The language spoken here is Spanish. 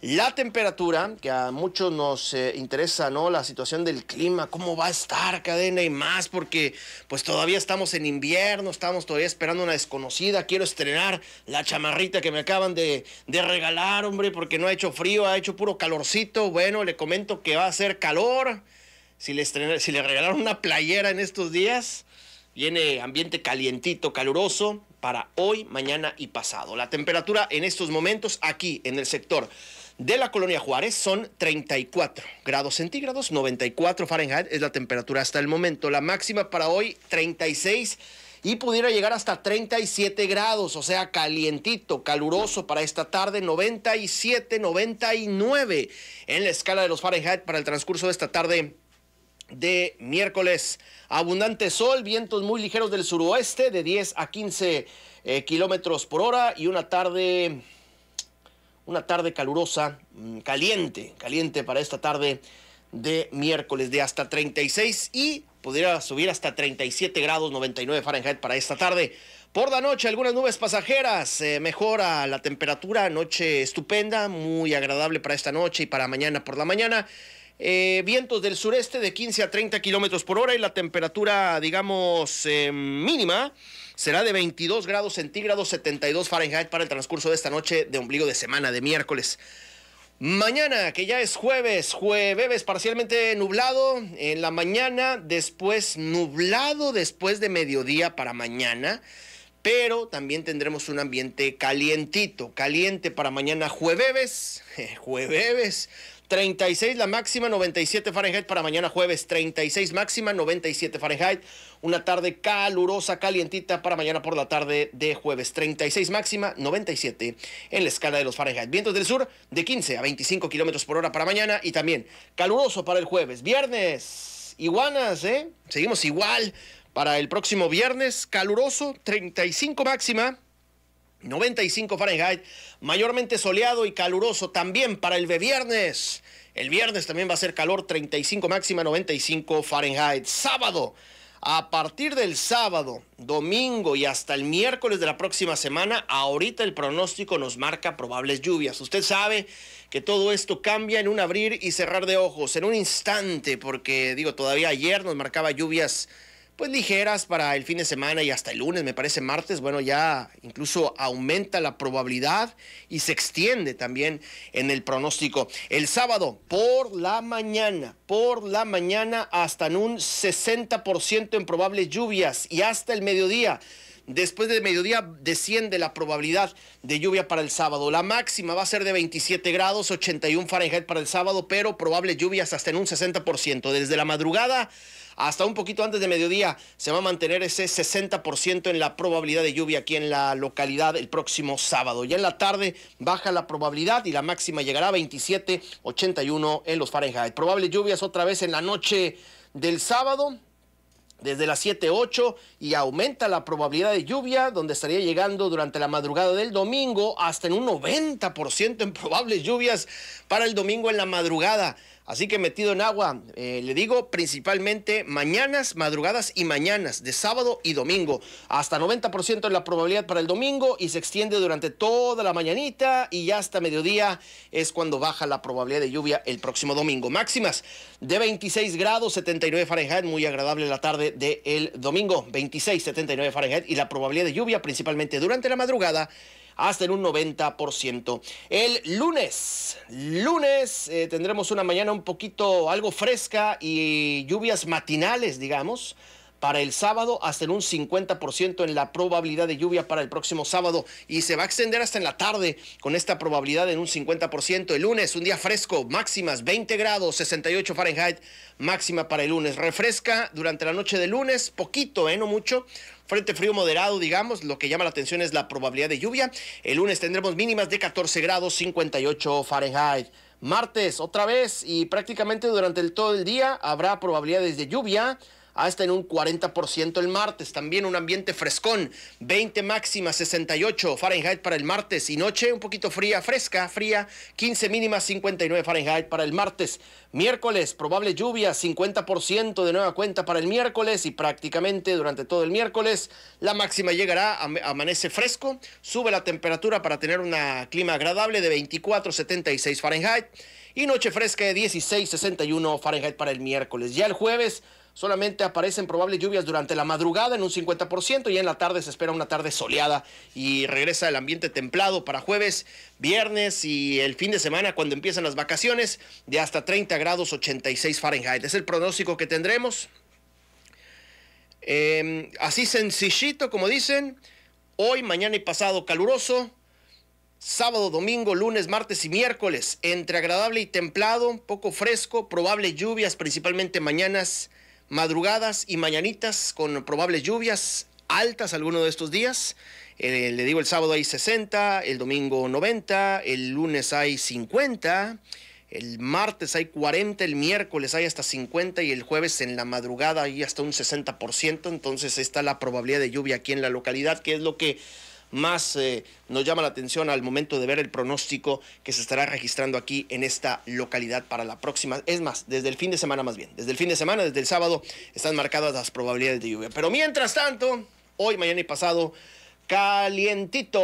La temperatura, que a muchos nos eh, interesa, ¿no? La situación del clima, cómo va a estar cadena y más, porque pues todavía estamos en invierno, estamos todavía esperando una desconocida, quiero estrenar la chamarrita que me acaban de, regalar, hombre, porque no ha hecho frío, ha hecho puro calorcito, bueno, le comento que va a hacer calor, si le, si le regalaron una playera en estos días, viene ambiente calientito, caluroso, para hoy, mañana y pasado. La temperatura en estos momentos aquí en el sector de la colonia Juárez son 34 grados centígrados, 94 Fahrenheit es la temperatura hasta el momento. La máxima para hoy 36 y pudiera llegar hasta 37 grados, o sea, calientito, caluroso para esta tarde, 97, 99 en la escala de los Fahrenheit para el transcurso de esta tarde de miércoles. Abundante sol, vientos muy ligeros del suroeste de 10 a 15 eh, kilómetros por hora y una tarde, una tarde calurosa, mm, caliente, caliente para esta tarde de miércoles de hasta 36 y pudiera subir hasta 37 grados 99 Fahrenheit para esta tarde. Por la noche algunas nubes pasajeras, eh, mejora la temperatura, noche estupenda, muy agradable para esta noche y para mañana por la mañana. Eh, vientos del sureste de 15 a 30 kilómetros por hora y la temperatura, digamos, eh, mínima será de 22 grados centígrados, 72 Fahrenheit para el transcurso de esta noche de ombligo de semana de miércoles. Mañana, que ya es jueves, jueves parcialmente nublado en la mañana, después nublado después de mediodía para mañana pero también tendremos un ambiente calientito, caliente para mañana jueves, jueves, 36 la máxima, 97 Fahrenheit para mañana jueves, 36 máxima, 97 Fahrenheit. Una tarde calurosa, calientita para mañana por la tarde de jueves, 36 máxima, 97 en la escala de los Fahrenheit. Vientos del sur de 15 a 25 kilómetros por hora para mañana y también caluroso para el jueves. Viernes, iguanas, ¿eh? Seguimos igual para el próximo viernes, caluroso, 35 máxima, 95 Fahrenheit, mayormente soleado y caluroso también para el viernes. El viernes también va a ser calor 35 máxima, 95 Fahrenheit. Sábado, a partir del sábado, domingo y hasta el miércoles de la próxima semana, ahorita el pronóstico nos marca probables lluvias. Usted sabe que todo esto cambia en un abrir y cerrar de ojos, en un instante, porque digo, todavía ayer nos marcaba lluvias pues ligeras para el fin de semana y hasta el lunes, me parece martes, bueno, ya incluso aumenta la probabilidad y se extiende también en el pronóstico. El sábado por la mañana, por la mañana hasta en un 60% en probables lluvias y hasta el mediodía. Después del mediodía desciende la probabilidad de lluvia para el sábado. La máxima va a ser de 27 grados, 81 Fahrenheit para el sábado, pero probables lluvias hasta en un 60%. Desde la madrugada hasta un poquito antes de mediodía se va a mantener ese 60% en la probabilidad de lluvia aquí en la localidad el próximo sábado. Ya en la tarde baja la probabilidad y la máxima llegará a 27.81 en los Fahrenheit. Probables lluvias otra vez en la noche del sábado desde las 7 y aumenta la probabilidad de lluvia, donde estaría llegando durante la madrugada del domingo hasta en un 90% en probables lluvias para el domingo en la madrugada. Así que metido en agua, eh, le digo principalmente mañanas, madrugadas y mañanas, de sábado y domingo. Hasta 90% la probabilidad para el domingo y se extiende durante toda la mañanita y ya hasta mediodía es cuando baja la probabilidad de lluvia el próximo domingo. Máximas de 26 grados, 79 Fahrenheit, muy agradable la tarde del domingo, 26, 79 Fahrenheit y la probabilidad de lluvia principalmente durante la madrugada hasta en un 90%. El lunes, lunes eh, tendremos una mañana un poquito algo fresca y lluvias matinales, digamos para el sábado, hasta en un 50% en la probabilidad de lluvia para el próximo sábado y se va a extender hasta en la tarde con esta probabilidad en un 50%. El lunes, un día fresco, máximas 20 grados, 68 Fahrenheit, máxima para el lunes. Refresca durante la noche de lunes, poquito, ¿eh? No mucho. Frente frío moderado, digamos, lo que llama la atención es la probabilidad de lluvia. El lunes tendremos mínimas de 14 grados, 58 Fahrenheit. Martes, otra vez, y prácticamente durante todo el día habrá probabilidades de lluvia hasta en un 40% el martes. También un ambiente frescón, 20 máxima, 68 Fahrenheit para el martes y noche un poquito fría, fresca, fría, 15 mínimas 59 Fahrenheit para el martes. Miércoles, probable lluvia, 50% de nueva cuenta para el miércoles y prácticamente durante todo el miércoles la máxima llegará, amanece fresco, sube la temperatura para tener un clima agradable de 24, 76 Fahrenheit y noche fresca de 16-61 Fahrenheit para el miércoles. Ya el jueves solamente aparecen probables lluvias durante la madrugada en un 50% y en la tarde se espera una tarde soleada y regresa el ambiente templado para jueves, viernes y el fin de semana cuando empiezan las vacaciones de hasta 30 grados 86 Fahrenheit. Es el pronóstico que tendremos. Em, así sencillito como dicen, hoy, mañana y pasado caluroso sábado, domingo, lunes, martes y miércoles, entre agradable y templado, poco fresco, probables lluvias, principalmente mañanas, madrugadas y mañanitas, con probables lluvias altas alguno de estos días. Eh, le digo, el sábado hay 60, el domingo 90, el lunes hay 50. El martes hay 40, el miércoles hay hasta 50 y el jueves en la madrugada hay hasta un 60%. Entonces está la probabilidad de lluvia aquí en la localidad, que es lo que más eh, nos llama la atención al momento de ver el pronóstico que se estará registrando aquí en esta localidad para la próxima. Es más, desde el fin de semana más bien. Desde el fin de semana, desde el sábado, están marcadas las probabilidades de lluvia. Pero mientras tanto, hoy, mañana y pasado, calientito.